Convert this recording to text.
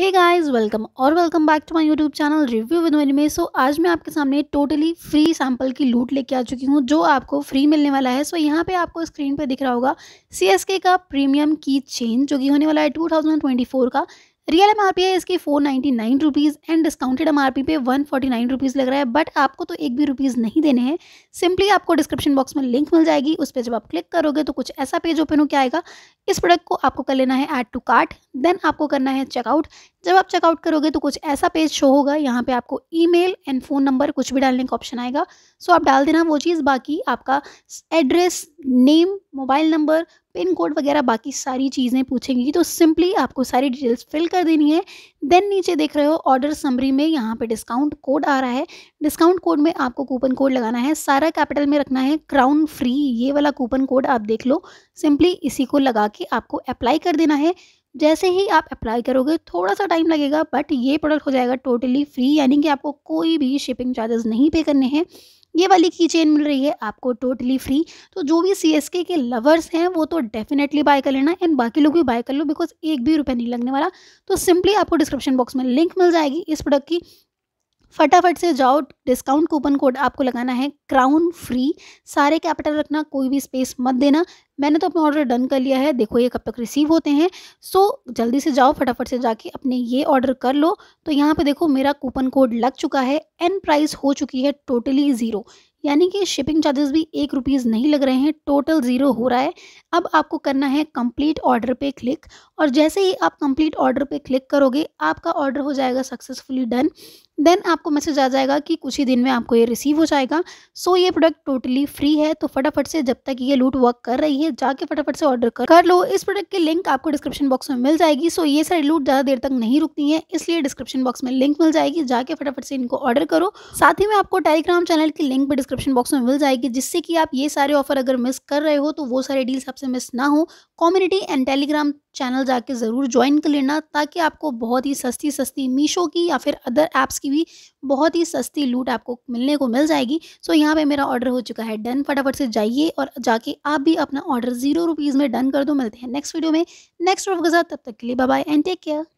हे guys welcome और welcome back to my YouTube channel review with मेरी में सो आज मैं आपके सामने टोटली फ्री सैंपल की लूट लेके आ चुकी हूँ जो आपको फ्री मिलने वाला है सो so, यहाँ पे आपको स्क्रीन पे दिख रहा होगा सी का प्रीमियम की चेन जो कि होने वाला है 2024 का रियल एम आर पी है इसकी four ninety nine rupees and discounted एम पे वन फोर्टी नाइन रुपीज़ लग रहा है बट आपको तो एक भी रुपीज़ नहीं देने हैं सिंपली आपको डिस्क्रिप्शन बॉक्स में लिंक मिल जाएगी उस पर जब आप क्लिक करोगे तो कुछ ऐसा पेज ओपन होकर आएगा इस प्रोडक्ट को आपको कर लेना है ऐड टू कार्ट देन आपको करना है चेकआउट जब आप चेकआउट करोगे तो कुछ ऐसा पेज शो होगा यहाँ पे आपको ईमेल एंड फ़ोन नंबर कुछ भी डालने का ऑप्शन आएगा सो आप डाल देना वो चीज़ बाकी आपका address name mobile number pin code वगैरह बाकी सारी चीज़ें पूछेंगी तो सिंपली आपको सारी डिटेल्स फिल कर देनी है देन नीचे देख रहे हो ऑर्डर समरी में यहाँ पे डिस्काउंट कोड आ रहा है डिस्काउंट कोड में आपको कूपन कोड लगाना है सारा कैपिटल में रखना है क्राउन फ्री ये वाला कूपन कोड आप देख लो सिंपली इसी को लगा के आपको अप्लाई कर देना है जैसे ही आप अप्लाई करोगे थोड़ा सा टाइम लगेगा बट ये प्रोडक्ट हो जाएगा टोटली फ्री यानी कि आपको कोई भी शिपिंग चार्जेस नहीं पे करने हैं ये वाली की चेन मिल रही है आपको टोटली फ्री तो जो भी सी एस के लवर्स हैं वो तो डेफिनेटली बाय कर लेना एंड बाकी लोग भी बाय कर लो बिकॉज एक भी रुपये नहीं लगने वाला तो सिंपली आपको डिस्क्रिप्शन बॉक्स में लिंक मिल जाएगी इस प्रोडक्ट की फटाफट से जाओ डिस्काउंट कूपन कोड आपको लगाना है क्राउन फ्री सारे कैपिटल रखना कोई भी स्पेस मत देना मैंने तो अपना ऑर्डर डन कर लिया है देखो ये कब तक रिसीव होते हैं सो जल्दी से जाओ फटाफट से जाके अपने ये ऑर्डर कर लो तो यहाँ पे देखो मेरा कूपन कोड लग चुका है एन प्राइस हो चुकी है टोटली ज़ीरो यानी कि शिपिंग चार्जेस भी एक रुपीज़ नहीं लग रहे हैं टोटल ज़ीरो हो रहा है अब आपको करना है कंप्लीट ऑर्डर पे क्लिक और जैसे ही आप कंप्लीट ऑर्डर पे क्लिक करोगे आपका ऑर्डर हो जाएगा सक्सेसफुली डन देन आपको मैसेज आ जाएगा कि कुछ ही दिन में आपको ये रिसीव हो जाएगा सो ये प्रोडक्ट टोटली फ्री है तो फटाफट से जब तक ये लूट वर्क कर रही है जाके फटाफट से ऑर्डर कर कर लो इस प्रोडक्ट की लिंक आपको डिस्क्रिप्शन बॉक्स में मिल जाएगी सो ये सारी लूट ज़्यादा देर तक नहीं रुकती है इसलिए डिस्क्रिप्शन बॉक्स में लिंक मिल जाएगी जाके फटाफट से इनको ऑर्डर करो साथ ही में आपको टेलीग्राम चैनल की लिंक भी डिस्क्रिप्शन बॉक्स में मिल जाएगी जिससे कि आप ये सारे ऑफर अगर मिस कर रहे हो तो वो सारे डील्स आपसे मिस ना हो कम्युनिटी एंड टेलीग्राम चैनल जाके ज़रूर ज्वाइन कर लेना ताकि आपको बहुत ही सस्ती सस्ती मीशो की या फिर अदर ऐप्स की भी बहुत ही सस्ती लूट आपको मिलने को मिल जाएगी सो यहाँ पे मेरा ऑर्डर हो चुका है डन फटाफट से जाइए और जाके आप भी अपना ऑर्डर जीरो रुपीज़ में डन कर दो मिलते हैं नेक्स्ट वीडियो में नेक्स्ट वीडियो के साथ तब तक के लिए बाय एंड टेक केयर